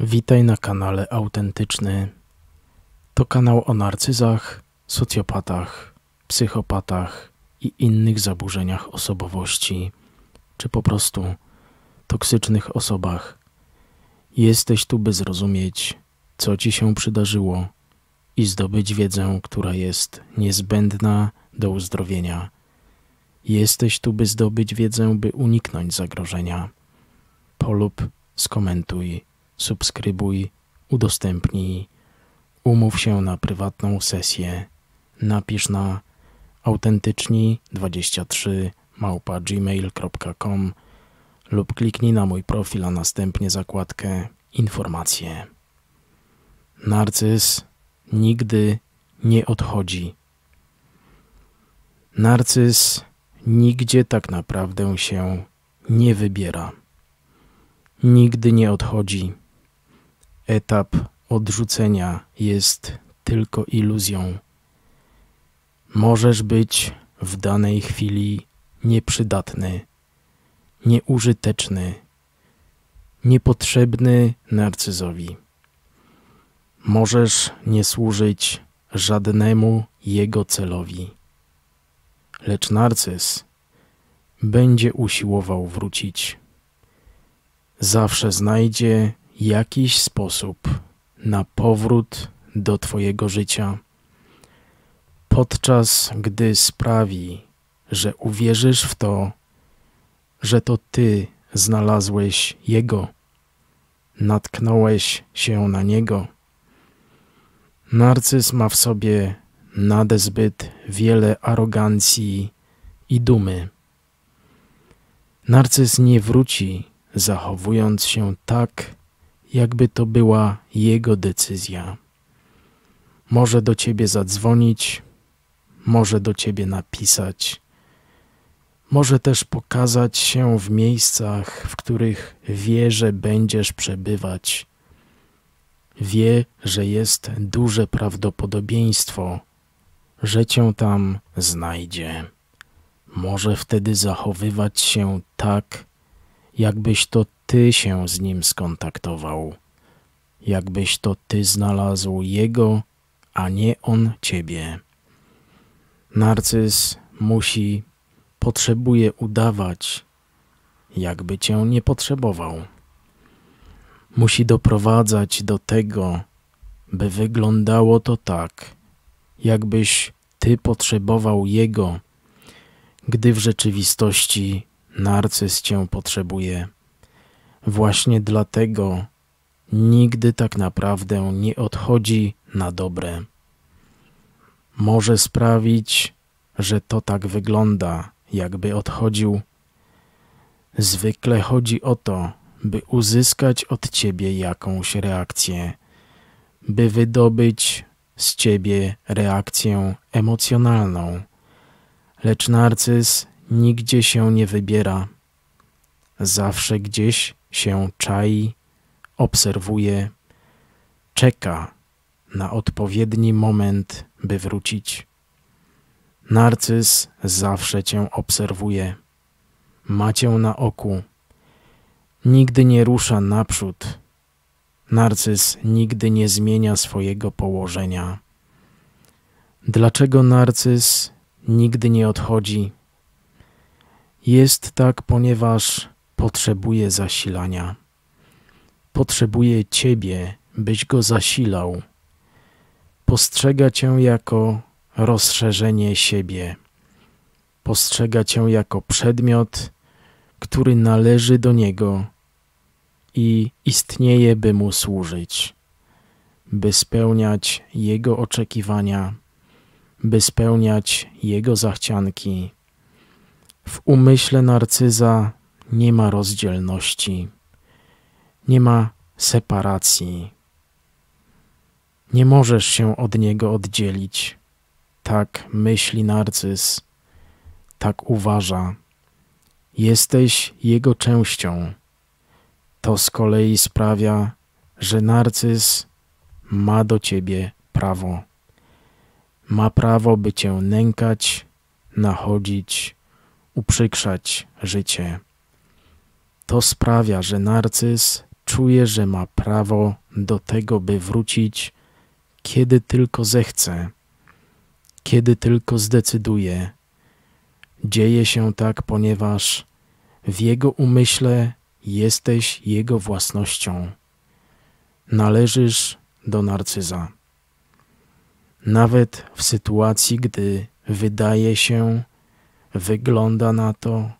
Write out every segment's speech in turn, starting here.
Witaj na kanale Autentyczny. To kanał o narcyzach, socjopatach, psychopatach i innych zaburzeniach osobowości, czy po prostu toksycznych osobach. Jesteś tu, by zrozumieć, co ci się przydarzyło i zdobyć wiedzę, która jest niezbędna do uzdrowienia. Jesteś tu, by zdobyć wiedzę, by uniknąć zagrożenia. Polub, skomentuj subskrybuj, udostępnij, umów się na prywatną sesję, napisz na autentyczni23 małpa gmail.com lub kliknij na mój profil, a następnie zakładkę Informacje. Narcyz nigdy nie odchodzi. Narcyz nigdzie tak naprawdę się nie wybiera. Nigdy nie odchodzi etap odrzucenia jest tylko iluzją. Możesz być w danej chwili nieprzydatny, nieużyteczny, niepotrzebny narcyzowi. Możesz nie służyć żadnemu jego celowi. Lecz narcyz będzie usiłował wrócić. Zawsze znajdzie jakiś sposób na powrót do Twojego życia, podczas gdy sprawi, że uwierzysz w to, że to Ty znalazłeś Jego, natknąłeś się na Niego. Narcyz ma w sobie nadezbyt wiele arogancji i dumy. Narcyz nie wróci, zachowując się tak, jakby to była jego decyzja. Może do ciebie zadzwonić, może do ciebie napisać, może też pokazać się w miejscach, w których wie, że będziesz przebywać. Wie, że jest duże prawdopodobieństwo, że cię tam znajdzie. Może wtedy zachowywać się tak, jakbyś to ty się z nim skontaktował, jakbyś to ty znalazł jego, a nie on ciebie. Narcyz musi, potrzebuje udawać, jakby cię nie potrzebował. Musi doprowadzać do tego, by wyglądało to tak, jakbyś ty potrzebował jego, gdy w rzeczywistości Narcyz cię potrzebuje. Właśnie dlatego nigdy tak naprawdę nie odchodzi na dobre. Może sprawić, że to tak wygląda, jakby odchodził. Zwykle chodzi o to, by uzyskać od ciebie jakąś reakcję, by wydobyć z ciebie reakcję emocjonalną. Lecz narcyz nigdzie się nie wybiera. Zawsze gdzieś się czai, obserwuje, czeka na odpowiedni moment, by wrócić. Narcyz zawsze cię obserwuje, ma cię na oku, nigdy nie rusza naprzód. Narcyz nigdy nie zmienia swojego położenia. Dlaczego narcyz nigdy nie odchodzi? Jest tak, ponieważ potrzebuje zasilania. Potrzebuje Ciebie, byś go zasilał. Postrzega Cię jako rozszerzenie siebie. Postrzega Cię jako przedmiot, który należy do Niego i istnieje, by Mu służyć, by spełniać Jego oczekiwania, by spełniać Jego zachcianki w umyśle narcyza nie ma rozdzielności, nie ma separacji. Nie możesz się od niego oddzielić. Tak myśli narcyz, tak uważa. Jesteś jego częścią. To z kolei sprawia, że narcyz ma do ciebie prawo. Ma prawo, by cię nękać, nachodzić, uprzykrzać życie. To sprawia, że narcyz czuje, że ma prawo do tego, by wrócić, kiedy tylko zechce, kiedy tylko zdecyduje. Dzieje się tak, ponieważ w jego umyśle jesteś jego własnością. Należysz do narcyza. Nawet w sytuacji, gdy wydaje się, Wygląda na to,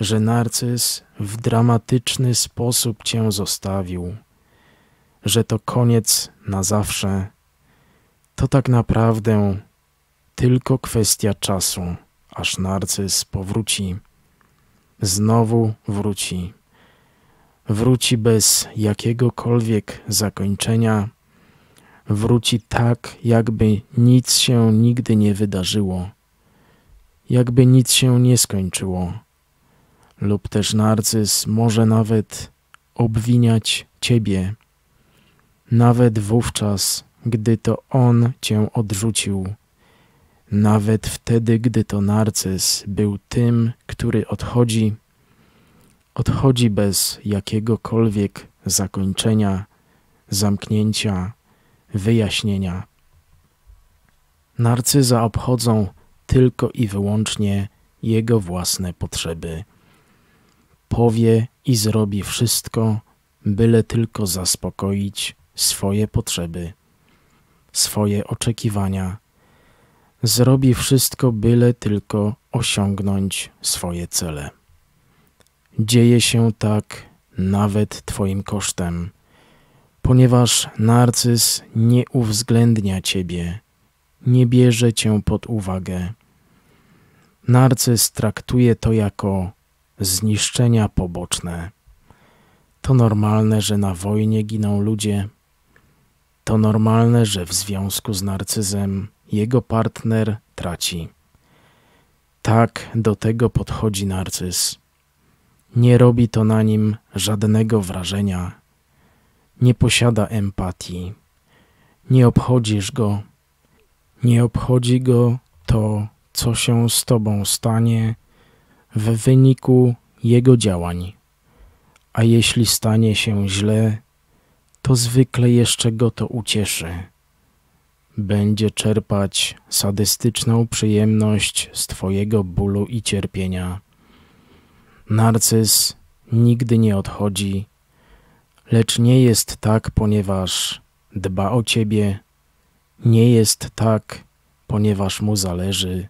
że narcyz w dramatyczny sposób cię zostawił, że to koniec na zawsze. To tak naprawdę tylko kwestia czasu, aż narcyz powróci. Znowu wróci. Wróci bez jakiegokolwiek zakończenia. Wróci tak, jakby nic się nigdy nie wydarzyło jakby nic się nie skończyło. Lub też narcyz może nawet obwiniać ciebie, nawet wówczas, gdy to on cię odrzucił, nawet wtedy, gdy to narcyz był tym, który odchodzi, odchodzi bez jakiegokolwiek zakończenia, zamknięcia, wyjaśnienia. Narcyza obchodzą tylko i wyłącznie jego własne potrzeby. Powie i zrobi wszystko, byle tylko zaspokoić swoje potrzeby, swoje oczekiwania. Zrobi wszystko, byle tylko osiągnąć swoje cele. Dzieje się tak nawet Twoim kosztem, ponieważ narcyz nie uwzględnia Ciebie, nie bierze Cię pod uwagę Narcyz traktuje to jako zniszczenia poboczne. To normalne, że na wojnie giną ludzie. To normalne, że w związku z narcyzem jego partner traci. Tak do tego podchodzi narcyz. Nie robi to na nim żadnego wrażenia. Nie posiada empatii. Nie obchodzisz go. Nie obchodzi go to, co się z Tobą stanie w wyniku Jego działań. A jeśli stanie się źle, to zwykle jeszcze go to ucieszy. Będzie czerpać sadystyczną przyjemność z Twojego bólu i cierpienia. Narcyz nigdy nie odchodzi, lecz nie jest tak, ponieważ dba o Ciebie, nie jest tak, ponieważ mu zależy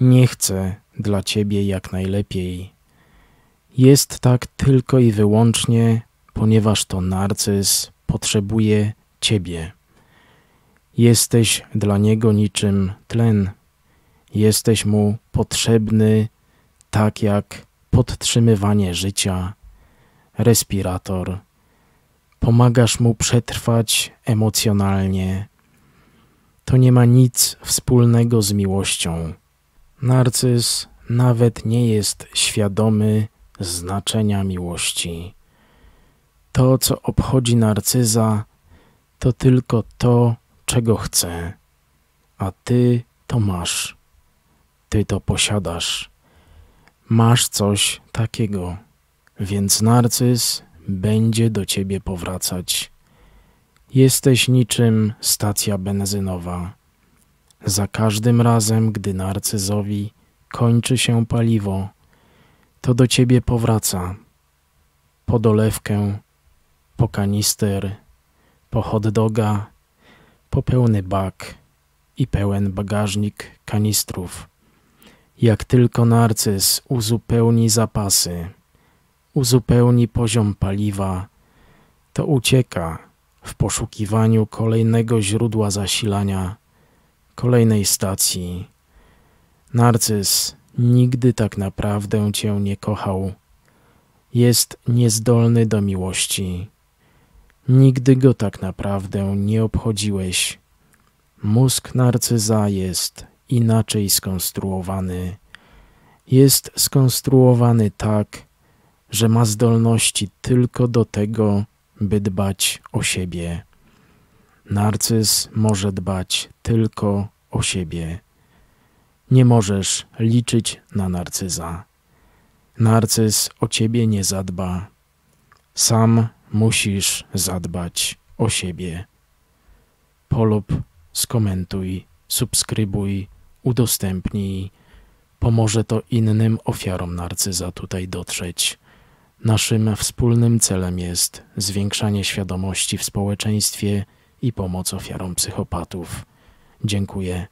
nie chcę dla ciebie jak najlepiej. Jest tak tylko i wyłącznie, ponieważ to narcyz potrzebuje ciebie. Jesteś dla niego niczym tlen. Jesteś mu potrzebny, tak jak podtrzymywanie życia, respirator. Pomagasz mu przetrwać emocjonalnie. To nie ma nic wspólnego z miłością. Narcyz nawet nie jest świadomy znaczenia miłości. To, co obchodzi narcyza, to tylko to, czego chce, a ty to masz. Ty to posiadasz. Masz coś takiego, więc narcyz będzie do ciebie powracać. Jesteś niczym stacja benzynowa za każdym razem, gdy narcyzowi kończy się paliwo, to do ciebie powraca. Po dolewkę, po kanister, po hot doga, po pełny bak i pełen bagażnik kanistrów. Jak tylko narcyz uzupełni zapasy, uzupełni poziom paliwa, to ucieka w poszukiwaniu kolejnego źródła zasilania kolejnej stacji. Narcyz nigdy tak naprawdę cię nie kochał. Jest niezdolny do miłości. Nigdy go tak naprawdę nie obchodziłeś. Mózg narcyza jest inaczej skonstruowany. Jest skonstruowany tak, że ma zdolności tylko do tego, by dbać o siebie. Narcyz może dbać tylko o siebie. Nie możesz liczyć na narcyza. Narcyz o ciebie nie zadba. Sam musisz zadbać o siebie. Polub, skomentuj, subskrybuj, udostępnij. Pomoże to innym ofiarom narcyza tutaj dotrzeć. Naszym wspólnym celem jest zwiększanie świadomości w społeczeństwie i pomoc ofiarom psychopatów. Dziękuję